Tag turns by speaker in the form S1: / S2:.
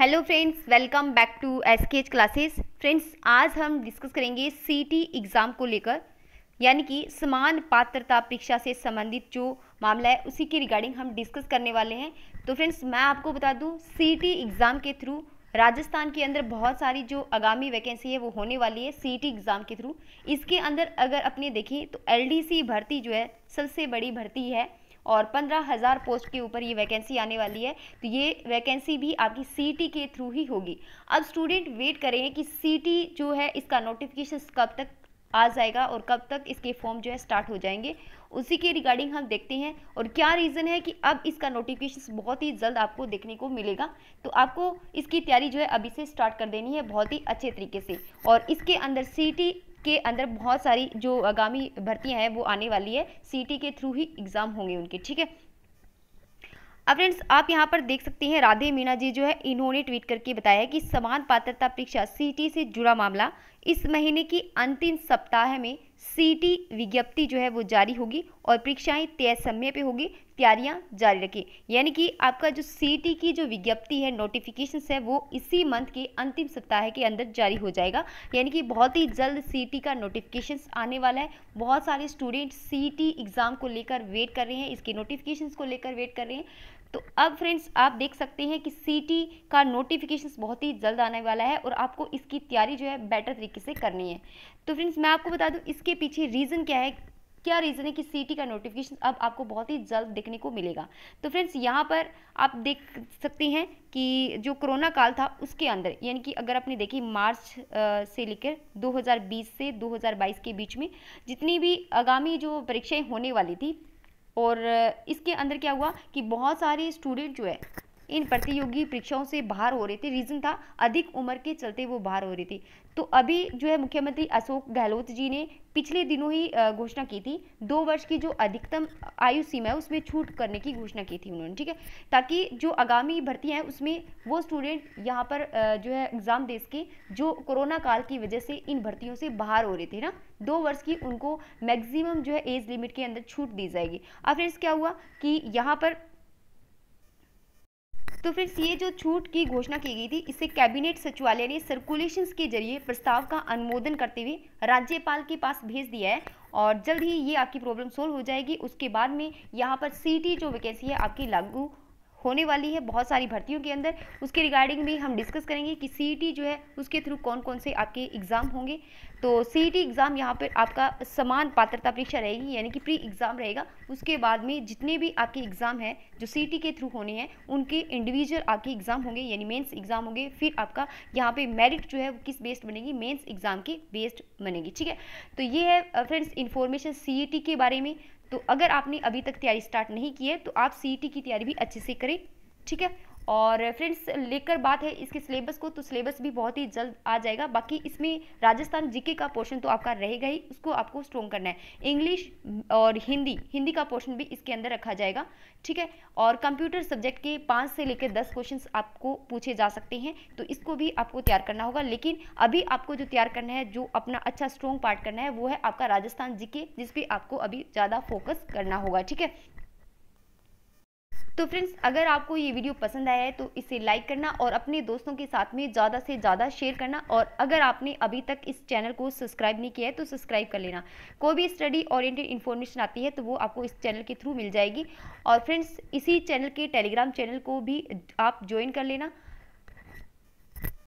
S1: hello friends welcome back to S K H classes friends आज हम discuss करेंगे सी T exam को लेकर यानी कि समान पात्रता परीक्षा से संबंधित जो मामला है उसी के रिगार्डिंग हम डिस्कस करने वाले हैं तो फ्रेंड्स मैं आपको बता दूं सी टी एग्ज़ाम के थ्रू राजस्थान के अंदर बहुत सारी जो आगामी वैकेंसी है वो होने वाली है सी एग्ज़ाम के थ्रू इसके अंदर अगर अपने देखें तो एल भर्ती जो है सबसे बड़ी भर्ती है और पंद्रह हज़ार पोस्ट के ऊपर ये वैकेंसी आने वाली है तो ये वैकेंसी भी आपकी सी के थ्रू ही होगी अब स्टूडेंट वेट करें कि सी जो है इसका नोटिफिकेशन कब तक आ जाएगा और कब तक इसके फॉर्म जो है स्टार्ट हो जाएंगे उसी के रिगार्डिंग हम देखते हैं और क्या रीज़न है कि अब इसका नोटिफिकेशन बहुत ही जल्द आपको देखने को मिलेगा तो आपको इसकी तैयारी जो है अभी से स्टार्ट कर देनी है बहुत ही अच्छे तरीके से और इसके अंदर सी के अंदर बहुत सारी जो आगामी भर्तियाँ हैं वो आने वाली है सी के थ्रू ही एग्ज़ाम होंगे उनके ठीक है अब फ्रेंड्स आप यहां पर देख सकते हैं राधे मीणा जी जो है इन्होंने ट्वीट करके बताया कि समान पात्रता परीक्षा सीटी से जुड़ा मामला इस महीने की अंतिम सप्ताह में सीटी विज्ञप्ति जो है वो जारी होगी और परीक्षाएं तय समय पे होगी तैयारियां जारी रखें यानी कि आपका जो सीटी की जो विज्ञप्ति है नोटिफिकेशन है वो इसी मंथ के अंतिम सप्ताह के अंदर जारी हो जाएगा यानी कि बहुत ही जल्द सीटी का नोटिफिकेशन आने वाला है बहुत सारे स्टूडेंट सीटी एग्ज़ाम को लेकर वेट कर रहे हैं इसके नोटिफिकेशन को लेकर वेट कर रहे हैं तो अब फ्रेंड्स आप देख सकते हैं कि सीटी का नोटिफिकेशन बहुत ही जल्द आने वाला है और आपको इसकी तैयारी जो है बेटर तरीके से करनी है तो फ्रेंड्स मैं आपको बता दूं इसके पीछे रीज़न क्या है क्या रीज़न है कि सीटी का नोटिफिकेशन अब आपको बहुत ही जल्द देखने को मिलेगा तो फ्रेंड्स यहाँ पर आप देख सकते हैं कि जो कोरोना काल था उसके अंदर यानी कि अगर आपने देखी मार्च से लेकर 2020 से 2022 के बीच में जितनी भी आगामी जो परीक्षाएं होने वाली थी और इसके अंदर क्या हुआ कि बहुत सारे स्टूडेंट जो है इन प्रतियोगी परीक्षाओं से बाहर हो रहे थे रीज़न था अधिक उम्र के चलते वो बाहर हो रही थी तो अभी जो है मुख्यमंत्री अशोक गहलोत जी ने पिछले दिनों ही घोषणा की थी दो वर्ष की जो अधिकतम आयु सीमा है उसमें छूट करने की घोषणा की थी उन्होंने ठीक है ताकि जो आगामी भर्ती हैं उसमें वो स्टूडेंट यहाँ पर जो है एग्ज़ाम दे सके जो कोरोना काल की वजह से इन भर्तियों से बाहर हो रहे थे ना दो वर्ष की उनको मैक्सिमम जो है एज लिमिट के अंदर छूट दी जाएगी अब फ्रेंड्स क्या हुआ कि यहाँ पर तो फिर ये जो छूट की घोषणा की गई थी इसे कैबिनेट सचिवालय ने सर्कुलेशन के जरिए प्रस्ताव का अनुमोदन करते हुए राज्यपाल के पास भेज दिया है और जल्द ही ये आपकी प्रॉब्लम सोल्व हो जाएगी उसके बाद में यहाँ पर सी जो वैकेंसी है आपकी लागू होने वाली है बहुत सारी भर्तियों के अंदर उसके रिगार्डिंग भी हम डिस्कस करेंगे कि सी जो है उसके थ्रू कौन कौन से आपके एग्ज़ाम होंगे तो सी एग्ज़ाम e यहाँ पर आपका समान पात्रता परीक्षा रहेगी यानी कि प्री एग्ज़ाम रहेगा उसके बाद में जितने भी आपके एग्ज़ाम हैं जो सी e के थ्रू होने हैं उनके इंडिविजुअल आपके एग्ज़ाम होंगे यानी मेंस एग्ज़ाम होंगे फिर आपका यहाँ पे मेरिट जो है वो किस बेस्ड बनेगी मेंस एग्ज़ाम के बेस्ड बनेगी ठीक है तो ये है फ्रेंड्स इन्फॉर्मेशन सी के बारे में तो अगर आपने अभी तक तैयारी स्टार्ट नहीं की है तो आप सी e की तैयारी भी अच्छे से करें ठीक है और फ्रेंड्स लेकर बात है इसके सिलेबस को तो सिलेबस भी बहुत ही जल्द आ जाएगा बाकी इसमें राजस्थान जीके का पोर्शन तो आपका रहेगा ही उसको आपको स्ट्रॉन्ग करना है इंग्लिश और हिंदी हिंदी का पोर्शन भी इसके अंदर रखा जाएगा ठीक है और कंप्यूटर सब्जेक्ट के पाँच से लेकर दस क्वेश्चन आपको पूछे जा सकते हैं तो इसको भी आपको तैयार करना होगा लेकिन अभी आपको जो तैयार करना है जो अपना अच्छा स्ट्रॉन्ग पार्ट करना है वो है आपका राजस्थान जी जिस पर आपको अभी ज़्यादा फोकस करना होगा ठीक है तो फ्रेंड्स अगर आपको ये वीडियो पसंद आया है तो इसे लाइक करना और अपने दोस्तों के साथ में ज़्यादा से ज़्यादा शेयर करना और अगर आपने अभी तक इस चैनल को सब्सक्राइब नहीं किया है तो सब्सक्राइब कर लेना कोई भी स्टडी ओरिएंटेड इन्फॉर्मेशन आती है तो वो आपको इस चैनल के थ्रू मिल जाएगी और फ्रेंड्स इसी चैनल के टेलीग्राम चैनल को भी आप ज्वाइन कर लेना